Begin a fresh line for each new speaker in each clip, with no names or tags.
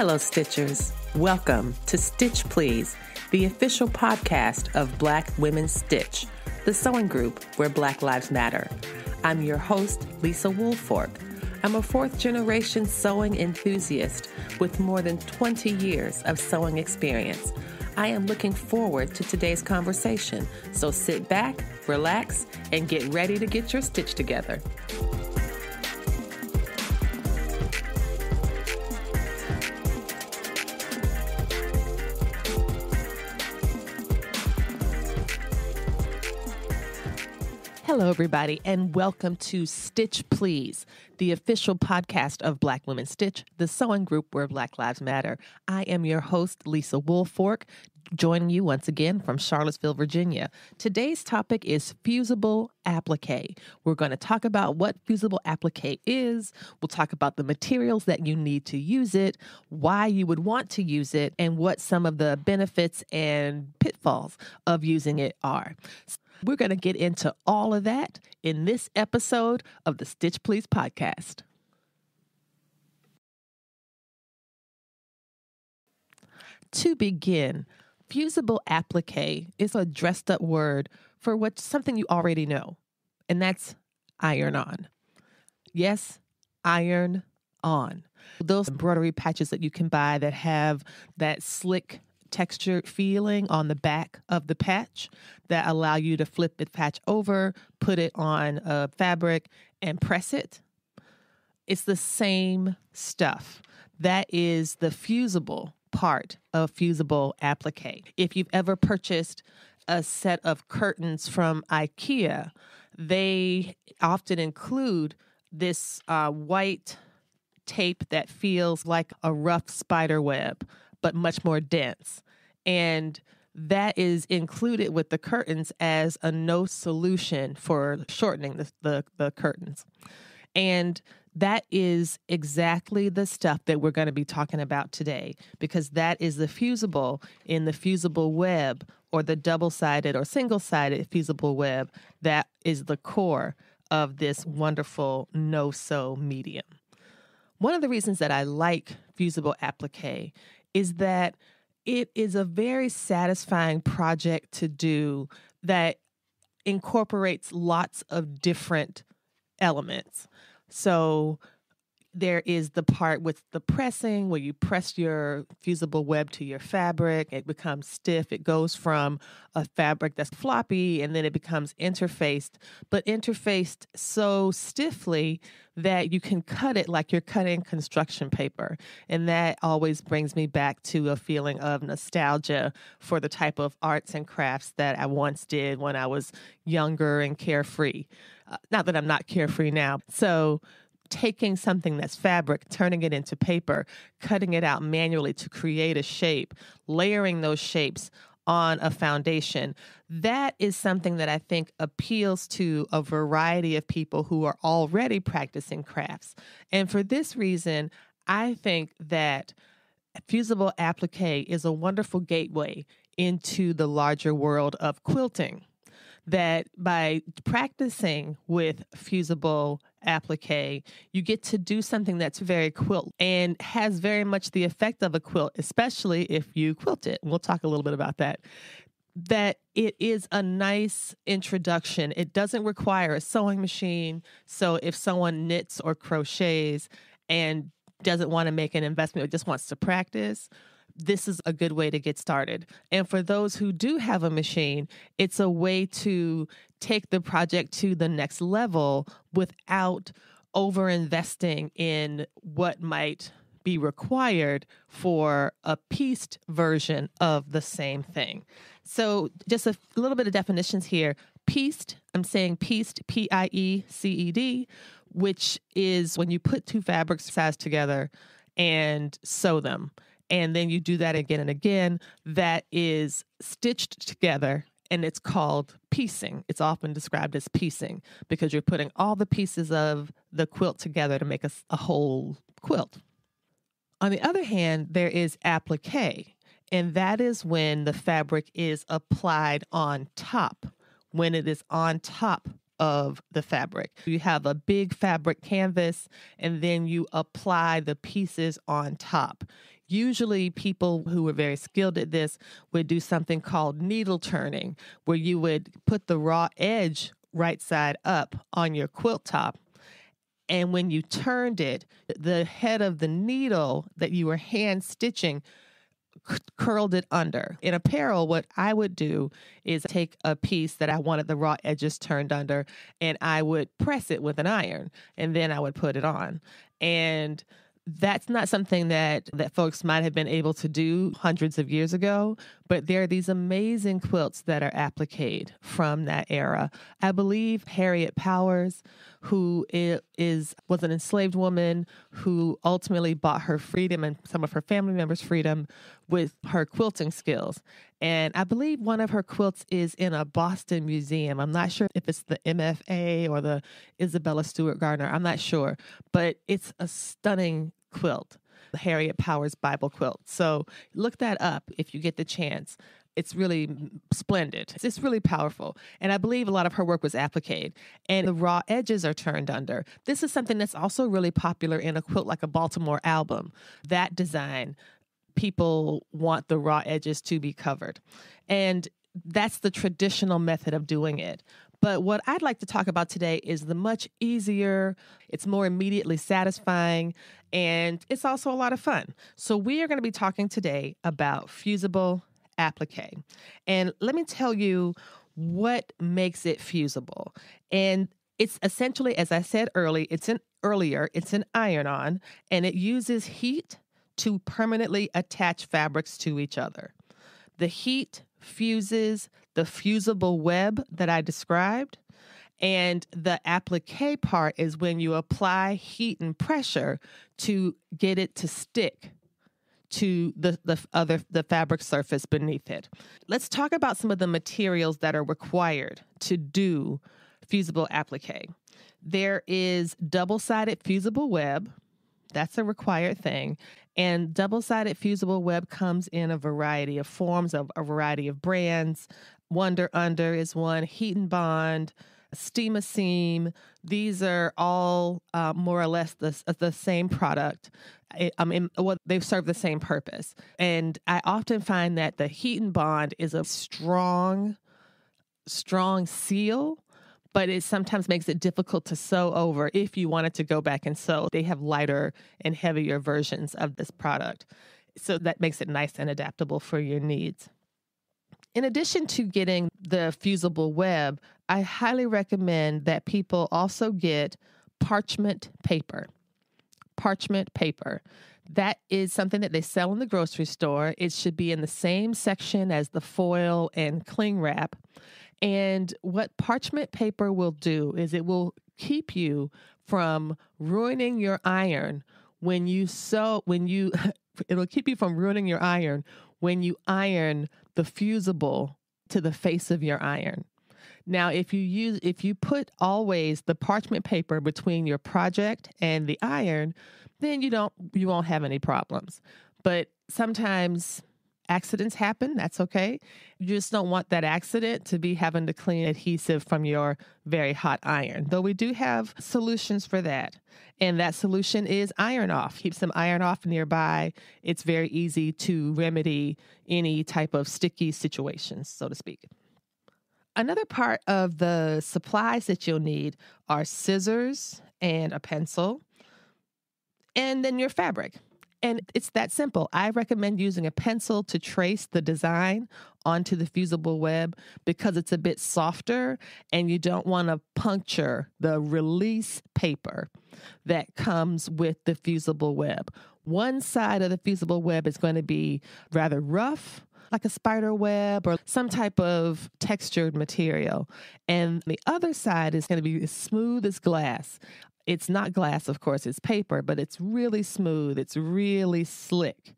Hello, Stitchers. Welcome to Stitch Please, the official podcast of Black Women Stitch, the sewing group where Black Lives Matter. I'm your host, Lisa Woolfork. I'm a fourth generation sewing enthusiast with more than 20 years of sewing experience. I am looking forward to today's conversation, so sit back, relax, and get ready to get your stitch together. everybody, and welcome to Stitch Please, the official podcast of Black Women Stitch, the sewing group where Black Lives Matter. I am your host, Lisa Woolfork, joining you once again from Charlottesville, Virginia. Today's topic is fusible applique. We're going to talk about what fusible applique is. We'll talk about the materials that you need to use it, why you would want to use it, and what some of the benefits and pitfalls of using it are. We're going to get into all of that in this episode of the Stitch Please podcast. To begin, fusible applique is a dressed up word for what something you already know, and that's iron on. Yes, iron on. Those embroidery patches that you can buy that have that slick textured feeling on the back of the patch that allow you to flip the patch over, put it on a fabric, and press it. It's the same stuff. That is the fusible part of fusible applique. If you've ever purchased a set of curtains from IKEA, they often include this uh, white tape that feels like a rough spider web but much more dense. And that is included with the curtains as a no solution for shortening the, the, the curtains. And that is exactly the stuff that we're going to be talking about today because that is the fusible in the fusible web or the double sided or single sided fusible web that is the core of this wonderful no so medium. One of the reasons that I like fusible applique is that it is a very satisfying project to do that incorporates lots of different elements. So there is the part with the pressing where you press your fusible web to your fabric it becomes stiff it goes from a fabric that's floppy and then it becomes interfaced but interfaced so stiffly that you can cut it like you're cutting construction paper and that always brings me back to a feeling of nostalgia for the type of arts and crafts that i once did when i was younger and carefree uh, not that i'm not carefree now so taking something that's fabric, turning it into paper, cutting it out manually to create a shape, layering those shapes on a foundation. That is something that I think appeals to a variety of people who are already practicing crafts. And for this reason, I think that fusible applique is a wonderful gateway into the larger world of quilting. That by practicing with fusible applique, you get to do something that's very quilt and has very much the effect of a quilt, especially if you quilt it. We'll talk a little bit about that. That it is a nice introduction. It doesn't require a sewing machine. So if someone knits or crochets and doesn't want to make an investment but just wants to practice, this is a good way to get started. And for those who do have a machine, it's a way to take the project to the next level without over investing in what might be required for a pieced version of the same thing. So, just a little bit of definitions here. Pieced, I'm saying pieced, P I E C E D, which is when you put two fabrics sides together and sew them. And then you do that again and again. That is stitched together and it's called piecing. It's often described as piecing because you're putting all the pieces of the quilt together to make a, a whole quilt. On the other hand, there is applique, and that is when the fabric is applied on top, when it is on top of the fabric. You have a big fabric canvas and then you apply the pieces on top. Usually, people who were very skilled at this would do something called needle turning, where you would put the raw edge right side up on your quilt top. And when you turned it, the head of the needle that you were hand stitching curled it under. In apparel, what I would do is take a piece that I wanted the raw edges turned under and I would press it with an iron and then I would put it on. And that's not something that that folks might have been able to do hundreds of years ago but there are these amazing quilts that are appliqued from that era i believe harriet powers who is was an enslaved woman who ultimately bought her freedom and some of her family members freedom with her quilting skills and i believe one of her quilts is in a boston museum i'm not sure if it's the mfa or the isabella stewart gardner i'm not sure but it's a stunning quilt, Harriet Powers Bible quilt. So look that up if you get the chance. It's really splendid. It's really powerful. And I believe a lot of her work was appliqued, and the raw edges are turned under. This is something that's also really popular in a quilt like a Baltimore album. That design, people want the raw edges to be covered. And that's the traditional method of doing it. But what I'd like to talk about today is the much easier, it's more immediately satisfying, and it's also a lot of fun. So, we are going to be talking today about fusible applique. And let me tell you what makes it fusible. And it's essentially, as I said early, it's an earlier, it's an iron on, and it uses heat to permanently attach fabrics to each other. The heat fuses the fusible web that I described and the applique part is when you apply heat and pressure to get it to stick to the, the other the fabric surface beneath it. Let's talk about some of the materials that are required to do fusible applique. There is double-sided fusible web. That's a required thing. And double sided fusible web comes in a variety of forms, of a variety of brands. Wonder Under is one, Heat and Bond, Steam Seam. These are all uh, more or less the, the same product. I mean, well, they serve the same purpose. And I often find that the heat and bond is a strong, strong seal but it sometimes makes it difficult to sew over if you wanted to go back and sew. They have lighter and heavier versions of this product. So that makes it nice and adaptable for your needs. In addition to getting the fusible web, I highly recommend that people also get parchment paper. Parchment paper. That is something that they sell in the grocery store. It should be in the same section as the foil and cling wrap. And what parchment paper will do is it will keep you from ruining your iron when you sew, when you, it'll keep you from ruining your iron when you iron the fusible to the face of your iron. Now, if you use if you put always the parchment paper between your project and the iron, then you don't you won't have any problems. But sometimes accidents happen, that's okay. You just don't want that accident to be having to clean adhesive from your very hot iron. Though we do have solutions for that. And that solution is iron off. Keep some iron off nearby. It's very easy to remedy any type of sticky situations, so to speak. Another part of the supplies that you'll need are scissors and a pencil, and then your fabric. And it's that simple. I recommend using a pencil to trace the design onto the fusible web because it's a bit softer and you don't want to puncture the release paper that comes with the fusible web. One side of the fusible web is going to be rather rough like a spider web or some type of textured material. And the other side is going to be as smooth as glass. It's not glass, of course, it's paper, but it's really smooth, it's really slick.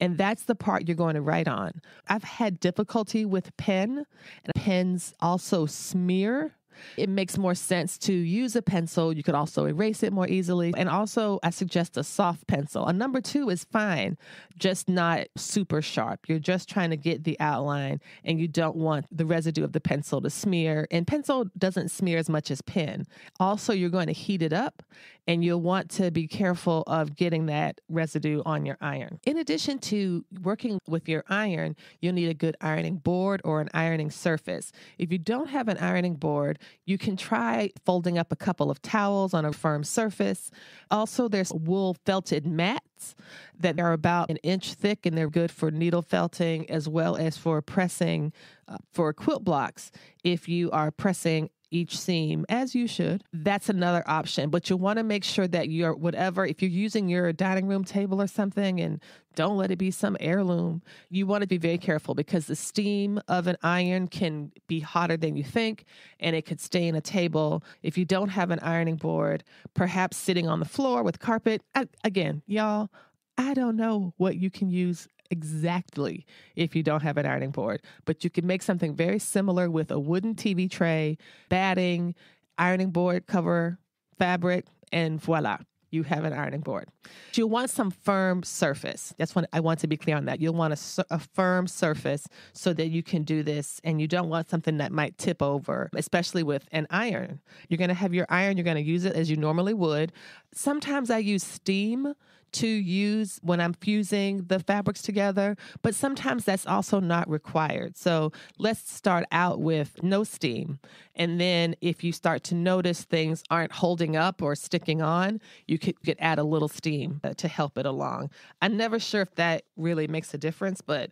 And that's the part you're going to write on. I've had difficulty with pen, and pens also smear it makes more sense to use a pencil. You could also erase it more easily. And also, I suggest a soft pencil. A number two is fine, just not super sharp. You're just trying to get the outline and you don't want the residue of the pencil to smear. And pencil doesn't smear as much as pen. Also, you're going to heat it up and you'll want to be careful of getting that residue on your iron. In addition to working with your iron, you'll need a good ironing board or an ironing surface. If you don't have an ironing board, you can try folding up a couple of towels on a firm surface. Also, there's wool felted mats that are about an inch thick and they're good for needle felting as well as for pressing uh, for quilt blocks if you are pressing each seam as you should. That's another option, but you want to make sure that your whatever if you're using your dining room table or something and don't let it be some heirloom, you want to be very careful because the steam of an iron can be hotter than you think and it could stain a table. If you don't have an ironing board, perhaps sitting on the floor with carpet. I, again, y'all, I don't know what you can use exactly if you don't have an ironing board, but you can make something very similar with a wooden TV tray, batting, ironing board cover, fabric, and voila. You have an ironing board. You'll want some firm surface. That's what I want to be clear on that. You'll want a, a firm surface so that you can do this, and you don't want something that might tip over, especially with an iron. You're gonna have your iron, you're gonna use it as you normally would. Sometimes I use steam to use when I'm fusing the fabrics together, but sometimes that's also not required. So let's start out with no steam. And then if you start to notice things aren't holding up or sticking on, you could, could add a little steam uh, to help it along. I'm never sure if that really makes a difference, but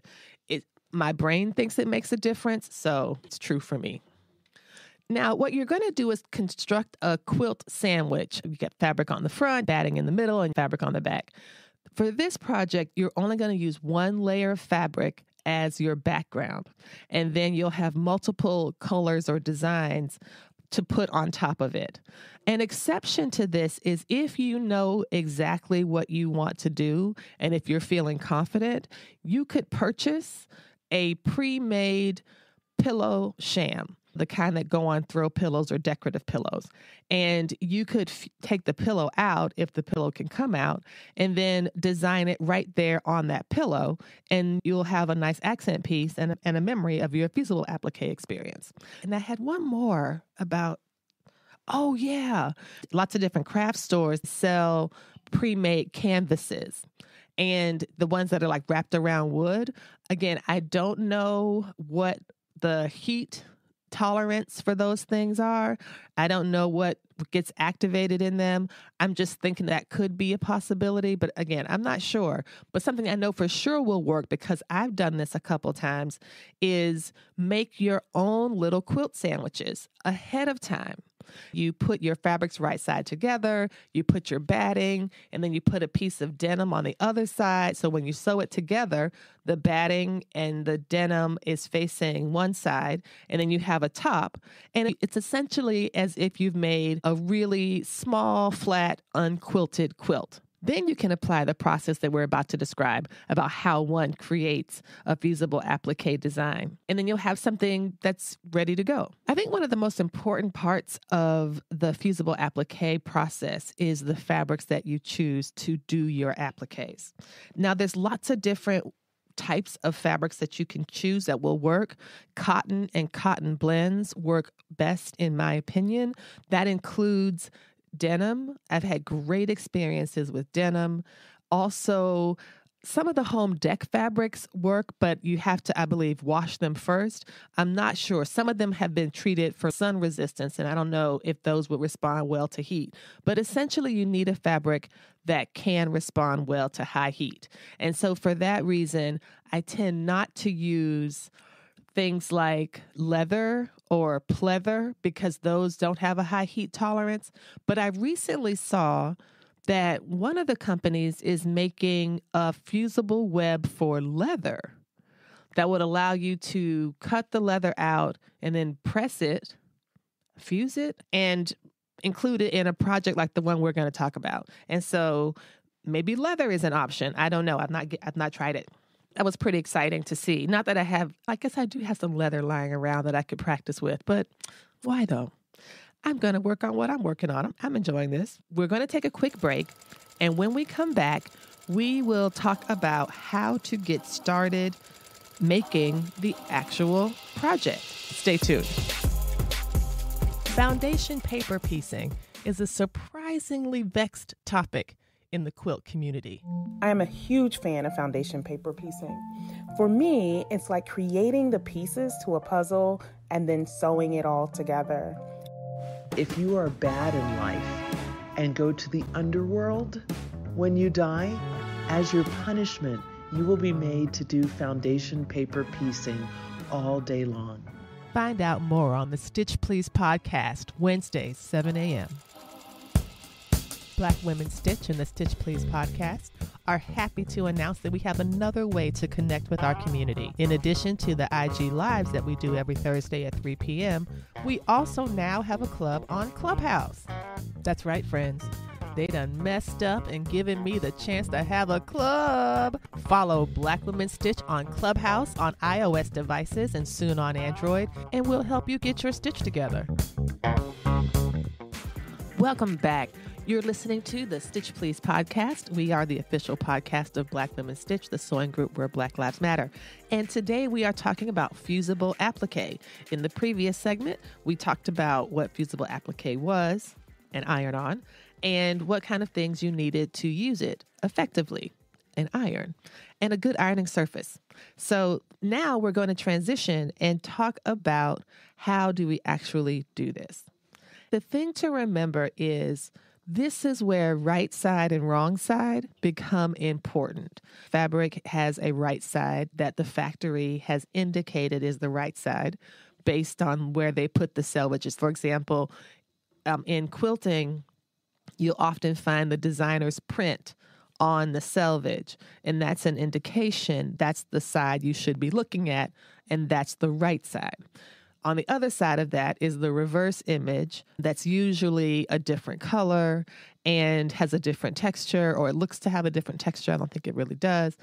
it my brain thinks it makes a difference, so it's true for me. Now, what you're going to do is construct a quilt sandwich. You get fabric on the front, batting in the middle, and fabric on the back. For this project, you're only going to use one layer of fabric as your background, and then you'll have multiple colors or designs to put on top of it. An exception to this is if you know exactly what you want to do and if you're feeling confident, you could purchase a pre made pillow sham the kind that go on throw pillows or decorative pillows. And you could f- take the pillow out if the pillow can come out and then design it right there on that pillow. And you'll have a nice accent piece and, and a memory of your feasible applique experience. And I had one more about, oh, yeah, lots of different craft stores sell pre made canvases and the ones that are like wrapped around wood. Again, I don't know what the heat tolerance for those things are. I don't know what gets activated in them. I'm just thinking that could be a possibility, but again, I'm not sure. But something I know for sure will work because I've done this a couple times is make your own little quilt sandwiches ahead of time. You put your fabrics right side together, you put your batting, and then you put a piece of denim on the other side. So when you sew it together, the batting and the denim is facing one side, and then you have a top. And it's essentially as if you've made a really small, flat, unquilted quilt. Then you can apply the process that we're about to describe about how one creates a feasible applique design. And then you'll have something that's ready to go. I think one of the most important parts of the feasible applique process is the fabrics that you choose to do your appliques. Now, there's lots of different types of fabrics that you can choose that will work. Cotton and cotton blends work best, in my opinion. That includes denim. I've had great experiences with denim. Also, some of the home deck fabrics work, but you have to, I believe, wash them first. I'm not sure. Some of them have been treated for sun resistance, and I don't know if those would respond well to heat. But essentially, you need a fabric that can respond well to high heat. And so, for that reason, I tend not to use things like leather or pleather because those don't have a high heat tolerance. But I recently saw that one of the companies is making a fusible web for leather that would allow you to cut the leather out and then press it, fuse it, and include it in a project like the one we're going to talk about. And so maybe leather is an option. I don't know. I've not I've not tried it that was pretty exciting to see. Not that I have, I guess I do have some leather lying around that I could practice with, but why though? I'm going to work on what I'm working on. I'm, enjoying this. We're going to take a quick break. And when we come back, we will talk about how to get started making the actual project. Stay tuned. Foundation paper piecing is a surprisingly vexed topic in the quilt community. I am a huge fan of foundation paper piecing. For me, it's like creating the pieces to a puzzle and then sewing it all together. If you are bad in life and go to the underworld when you die, as your punishment, you will be made to do foundation paper piecing all day long. Find out more on the Stitch Please podcast, Wednesday, 7 a.m. Black Women Stitch and the Stitch Please podcast are happy to announce that we have another way to connect with our community. In addition to the IG Lives that we do every Thursday at 3 p.m., we also now have a club on Clubhouse. That's right, friends. They done messed up and given me the chance to have a club. Follow Black Women Stitch on Clubhouse on iOS devices and soon on Android, and we'll help you get your stitch together. Welcome back. You're listening to the Stitch Please podcast. We are the official podcast of Black Women Stitch, the sewing group where Black Lives Matter. And today we are talking about fusible applique. In the previous segment, we talked about what fusible applique was and iron on, and what kind of things you needed to use it effectively an iron and a good ironing surface. So now we're going to transition and talk about how do we actually do this. The thing to remember is this is where right side and wrong side become important. Fabric has a right side that the factory has indicated is the right side based on where they put the selvages. For example, um, in quilting, you'll often find the designer's print on the selvage, and that's an indication that's the side you should be looking at, and that's the right side. On the other side of that is the reverse image that's usually a different color and has a different texture, or it looks to have a different texture. I don't think it really does,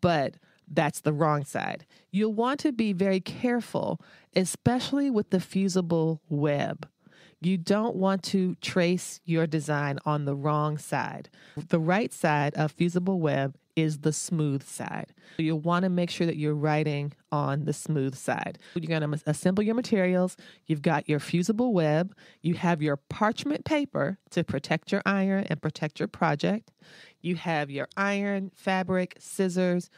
but that's the wrong side. You'll want to be very careful, especially with the fusible web. You don't want to trace your design on the wrong side. The right side of fusible web is the smooth side. So you'll want to make sure that you're writing on the smooth side. You're going to assemble your materials. You've got your fusible web. You have your parchment paper to protect your iron and protect your project. You have your iron, fabric, scissors,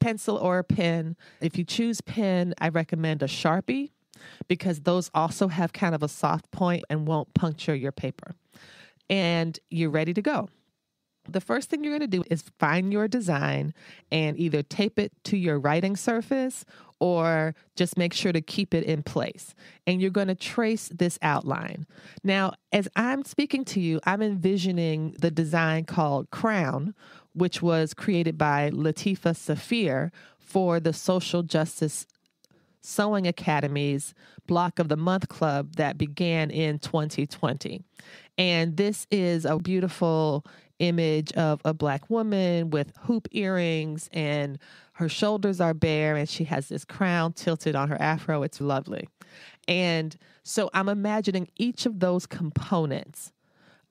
pencil, or a pen. If you choose pen, I recommend a Sharpie because those also have kind of a soft point and won't puncture your paper. And you're ready to go. The first thing you're going to do is find your design and either tape it to your writing surface or just make sure to keep it in place. And you're going to trace this outline. Now, as I'm speaking to you, I'm envisioning the design called Crown, which was created by Latifa Safir for the Social Justice Sewing Academy's Block of the Month Club that began in 2020. And this is a beautiful image of a black woman with hoop earrings and her shoulders are bare and she has this crown tilted on her afro. It's lovely. And so I'm imagining each of those components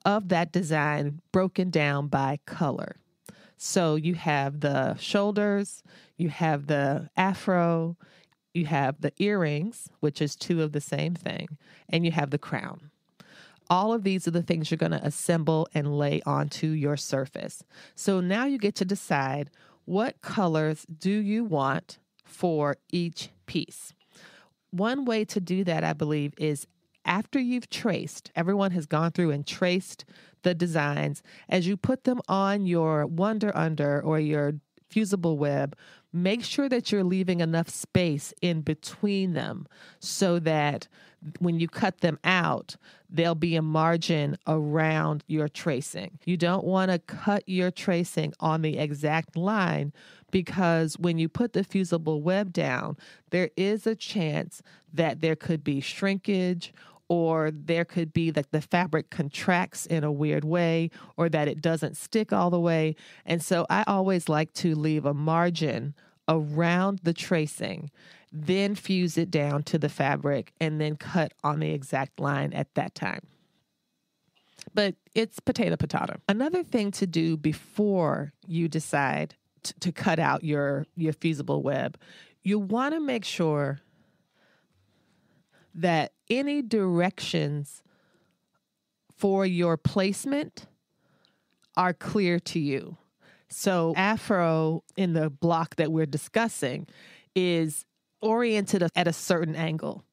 of that design broken down by color. So you have the shoulders, you have the afro, you have the earrings, which is two of the same thing, and you have the crown. All of these are the things you're going to assemble and lay onto your surface. So now you get to decide what colors do you want for each piece. One way to do that, I believe, is after you've traced, everyone has gone through and traced the designs. As you put them on your Wonder Under or your fusible web, make sure that you're leaving enough space in between them so that when you cut them out, there'll be a margin around your tracing. You don't want to cut your tracing on the exact line because when you put the fusible web down, there is a chance that there could be shrinkage or there could be that the fabric contracts in a weird way or that it doesn't stick all the way. And so I always like to leave a margin around the tracing, then fuse it down to the fabric, and then cut on the exact line at that time. But it's potato potato. Another thing to do before you decide t- to cut out your, your feasible web, you want to make sure that any directions for your placement are clear to you. So, afro in the block that we're discussing is oriented at a certain angle.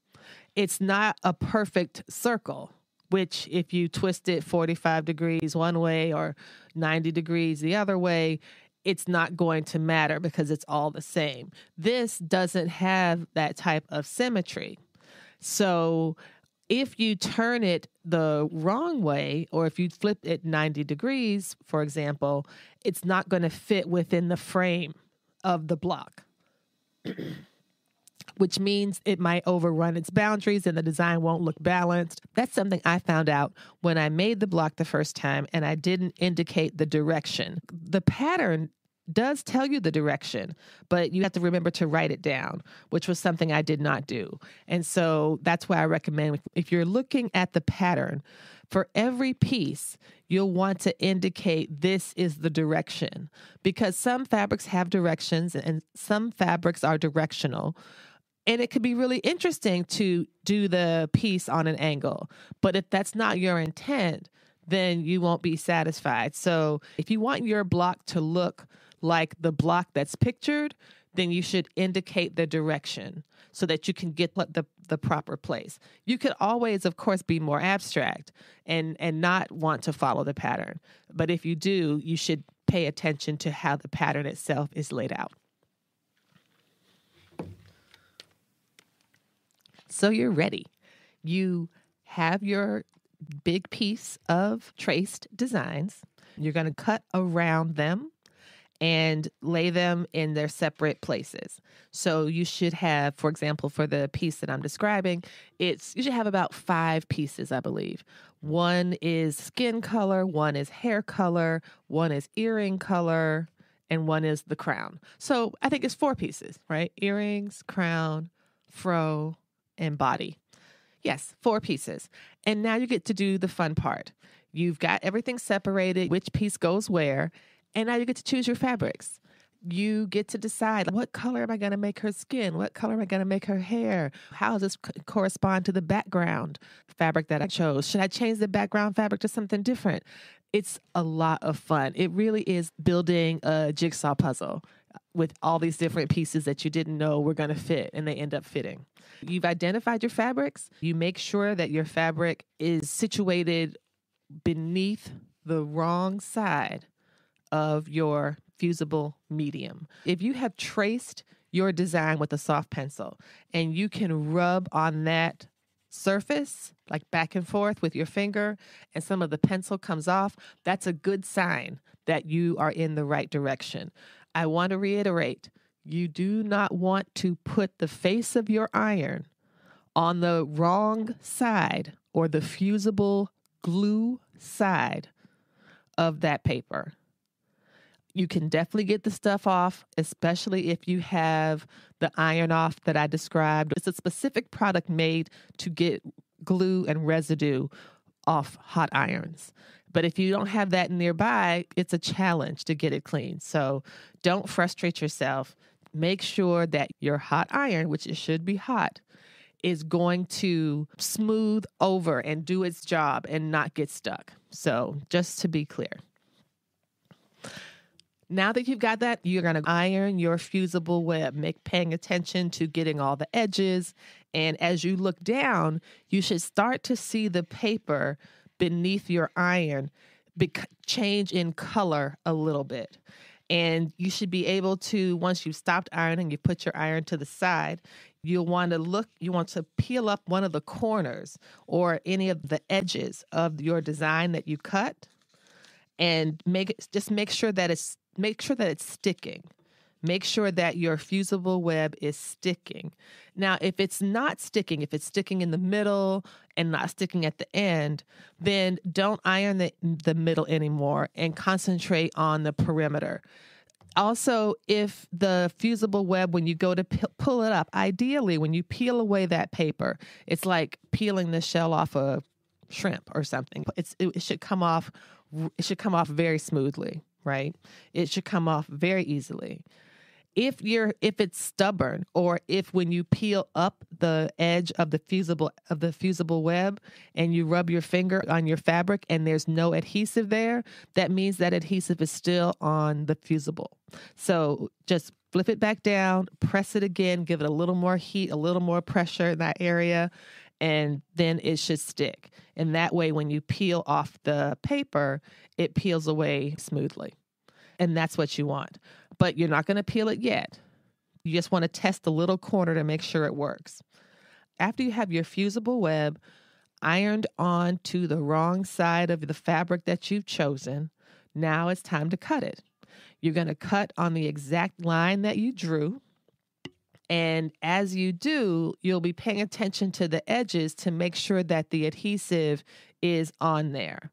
It's not a perfect circle, which, if you twist it 45 degrees one way or 90 degrees the other way, it's not going to matter because it's all the same. This doesn't have that type of symmetry. So if you turn it the wrong way, or if you flip it 90 degrees, for example, it's not going to fit within the frame of the block, which means it might overrun its boundaries and the design won't look balanced. That's something I found out when I made the block the first time and I didn't indicate the direction. The pattern does tell you the direction, but you have to remember to write it down, which was something I did not do. And so that's why I recommend if you're looking at the pattern, for every piece, you'll want to indicate this is the direction because some fabrics have directions and some fabrics are directional. And it could be really interesting to do the piece on an angle. But if that's not your intent, then you won't be satisfied. So if you want your block to look like the block that's pictured, then you should indicate the direction so that you can get the, the proper place. You could always, of course, be more abstract and, and not want to follow the pattern. But if you do, you should pay attention to how the pattern itself is laid out. So you're ready. You have your big piece of traced designs. You're going to cut around them and lay them in their separate places. So you should have, for example, for the piece that I'm describing, it's you should have about five pieces, I believe. One is skin color, one is hair color, one is earring color, and one is the crown. So I think it's four pieces, right? Earrings, crown, fro, and body. Yes, four pieces. And now you get to do the fun part. You've got everything separated, which piece goes where, and now you get to choose your fabrics. You get to decide what color am I going to make her skin? What color am I going to make her hair? How does this correspond to the background fabric that I chose? Should I change the background fabric to something different? It's a lot of fun. It really is building a jigsaw puzzle with all these different pieces that you didn't know were going to fit and they end up fitting. You've identified your fabrics. You make sure that your fabric is situated beneath the wrong side of your fusible medium. If you have traced your design with a soft pencil and you can rub on that surface, like back and forth with your finger, and some of the pencil comes off, that's a good sign that you are in the right direction. I want to reiterate you do not want to put the face of your iron on the wrong side or the fusible glue side of that paper you can definitely get the stuff off, especially if you have the iron off that I described. It's a specific product made to get glue and residue off hot irons. But if you don't have that nearby, it's a challenge to get it clean. So don't frustrate yourself. Make sure that your hot iron, which it should be hot, is going to smooth over and do its job and not get stuck. So, just to be clear. Now that you've got that, you're going to iron your fusible web, make paying attention to getting all the edges. And as you look down, you should start to see the paper beneath your iron change in color a little bit. And you should be able to, once you've stopped ironing, you put your iron to the side, you'll want to look, you want to peel up one of the corners or any of the edges of your design that you cut and make it just make sure that it's make sure that it's sticking. Make sure that your fusible web is sticking. Now, if it's not sticking, if it's sticking in the middle and not sticking at the end, then don't iron the, the middle anymore and concentrate on the perimeter. Also, if the fusible web, when you go to p- pull it up, ideally, when you peel away that paper, it's like peeling the shell off a shrimp or something. It's, it, it should come off. It should come off very smoothly right? It should come off very easily. If you're if it's stubborn or if when you peel up the edge of the fusible of the fusible web and you rub your finger on your fabric and there's no adhesive there, that means that adhesive is still on the fusible. So just flip it back down, press it again, give it a little more heat, a little more pressure in that area, and then it should stick. And that way, when you peel off the paper, it peels away smoothly. And that's what you want. But you're not going to peel it yet. You just want to test the little corner to make sure it works. After you have your fusible web ironed on to the wrong side of the fabric that you've chosen, now it's time to cut it. You're going to cut on the exact line that you drew and as you do, you'll be paying attention to the edges to make sure that the adhesive is on there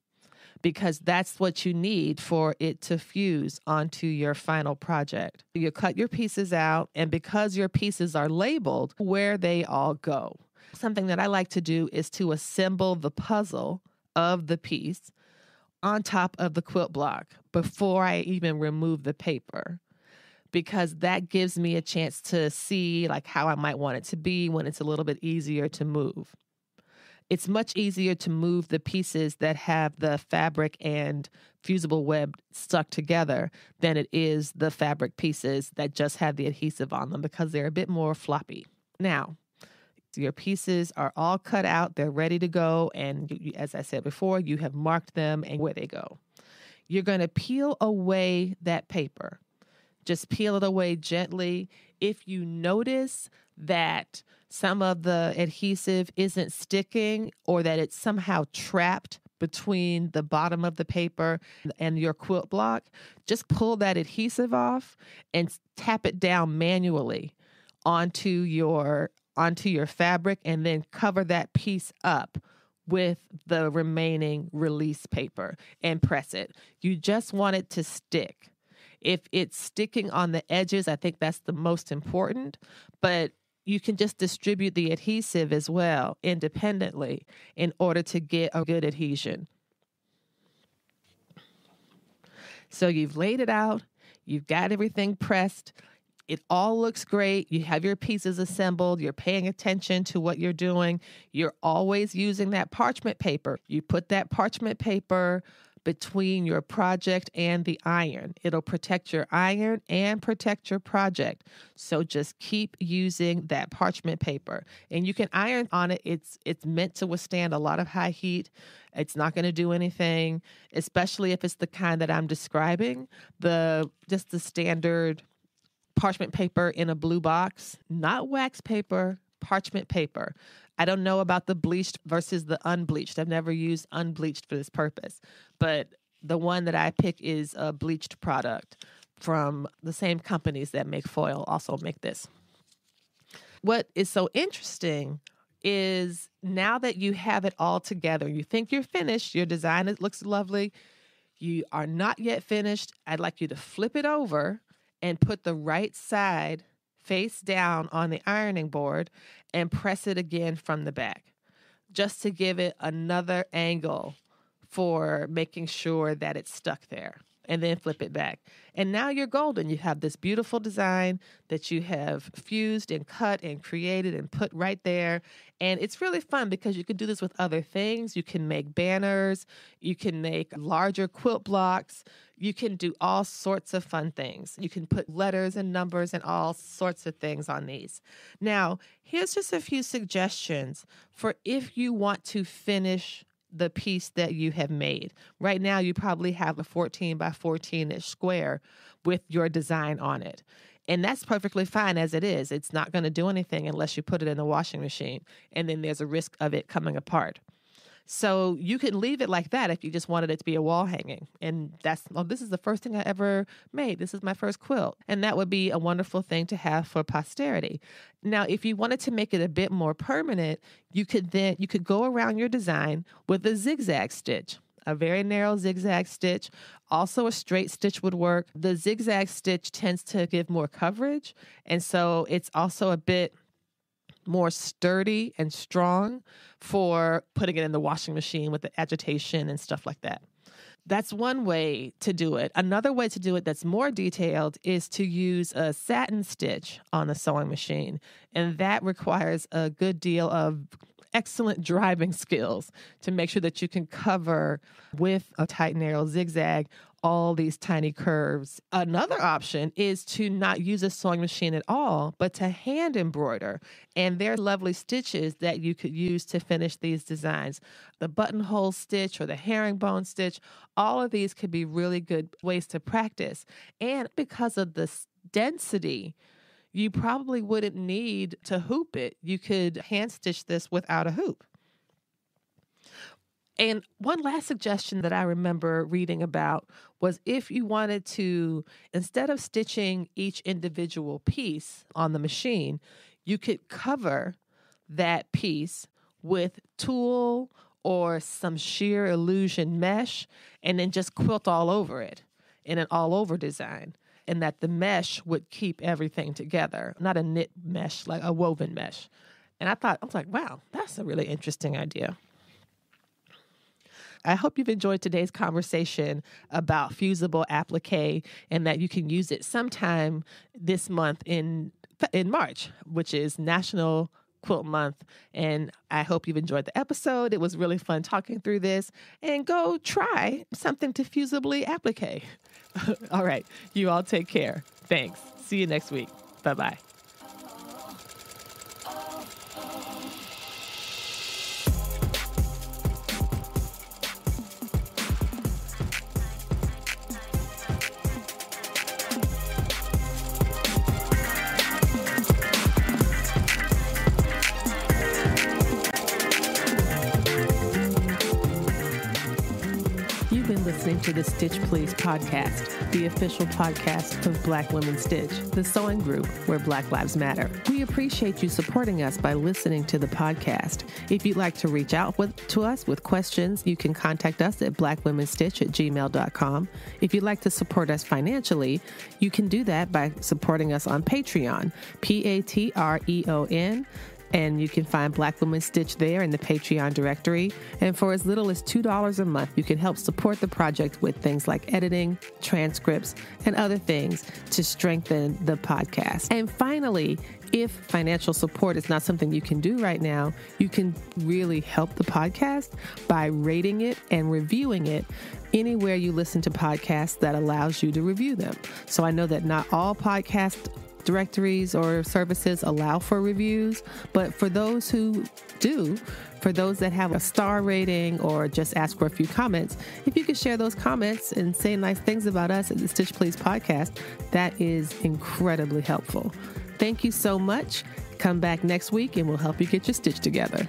because that's what you need for it to fuse onto your final project. You cut your pieces out, and because your pieces are labeled, where they all go. Something that I like to do is to assemble the puzzle of the piece on top of the quilt block before I even remove the paper because that gives me a chance to see like how I might want it to be when it's a little bit easier to move. It's much easier to move the pieces that have the fabric and fusible web stuck together than it is the fabric pieces that just have the adhesive on them because they're a bit more floppy. Now, your pieces are all cut out, they're ready to go, and you, as I said before, you have marked them and where they go. You're going to peel away that paper. Just peel it away gently. If you notice that some of the adhesive isn't sticking or that it's somehow trapped between the bottom of the paper and your quilt block, just pull that adhesive off and tap it down manually onto your onto your fabric and then cover that piece up with the remaining release paper and press it. You just want it to stick. If it's sticking on the edges, I think that's the most important. But you can just distribute the adhesive as well independently in order to get a good adhesion. So you've laid it out, you've got everything pressed, it all looks great. You have your pieces assembled, you're paying attention to what you're doing. You're always using that parchment paper. You put that parchment paper between your project and the iron. It'll protect your iron and protect your project. So just keep using that parchment paper. And you can iron on it. It's it's meant to withstand a lot of high heat. It's not going to do anything, especially if it's the kind that I'm describing, the just the standard parchment paper in a blue box, not wax paper, parchment paper. I don't know about the bleached versus the unbleached. I've never used unbleached for this purpose, but the one that I pick is a bleached product from the same companies that make foil, also make this. What is so interesting is now that you have it all together, you think you're finished, your design it looks lovely, you are not yet finished. I'd like you to flip it over and put the right side face down on the ironing board and press it again from the back just to give it another angle for making sure that it's stuck there and then flip it back. And now you're golden. You have this beautiful design that you have fused and cut and created and put right there. And it's really fun because you can do this with other things. You can make banners, you can make larger quilt blocks, you can do all sorts of fun things. You can put letters and numbers and all sorts of things on these. Now, here's just a few suggestions for if you want to finish the piece that you have made. Right now, you probably have a 14 by 14 inch square with your design on it. And that's perfectly fine as it is. It's not going to do anything unless you put it in the washing machine. And then there's a risk of it coming apart. So you could leave it like that if you just wanted it to be a wall hanging. And that's, oh, this is the first thing I ever made. This is my first quilt. And that would be a wonderful thing to have for posterity. Now, if you wanted to make it a bit more permanent, you could then, you could go around your design with a zigzag stitch a very narrow zigzag stitch. Also, a straight stitch would work. The zigzag stitch tends to give more coverage, and so it's also a bit more sturdy and strong for putting it in the washing machine with the agitation and stuff like that. That's one way to do it. Another way to do it that's more detailed is to use a satin stitch on the sewing machine. And that requires a good deal of excellent driving skills to make sure that you can cover with a tight narrow zigzag all these tiny curves. Another option is to not use a sewing machine at all, but to hand embroider. And there are lovely stitches that you could use to finish these designs. The buttonhole stitch or the herringbone stitch, all of these could be really good ways to practice. And because of the density, you probably wouldn't need to hoop it. You could hand stitch this without a hoop. And one last suggestion that I remember reading about was if you wanted to, instead of stitching each individual piece on the machine, you could cover that piece with tulle or some sheer illusion mesh and then just quilt all over it in an all over design and that the mesh would keep everything together, not a knit mesh, like a woven mesh. And I thought, I was like, wow, that's a really interesting idea. I hope you've enjoyed today's conversation about fusible applique and that you can use it sometime this month in in March, which is National Quilt Month. And I hope you've enjoyed the episode. It was really fun talking through this. And go try something to fusibly applique. all right. You all take care. Thanks. See you next week. Bye bye. been listening to the Stitch Please podcast, the official podcast of Black Women Stitch, the sewing group where Black Lives Matter. We appreciate you supporting us by listening to the podcast. If you'd like to reach out with, to us with questions, you can contact us at blackwomenstitch at gmail.com. If you'd like to support us financially, you can do that by supporting us on Patreon, P A T R E O N and you can find Black Women Stitch there in the Patreon directory. And for as little as $2 a month, you can help support the project with things like editing, transcripts, and other things to strengthen the podcast. And finally, if financial support is not something you can do right now, you can really help the podcast by rating it and reviewing it anywhere you listen to podcasts that allows you to review them. So I know that not all podcasts directories or services allow for reviews, but for those who do, for those that have a star rating or just ask for a few comments, if you could share those comments and say nice things about us at the Stitch Please podcast, that is incredibly helpful. Thank you so much. Come back next week and we'll help you get your stitch together.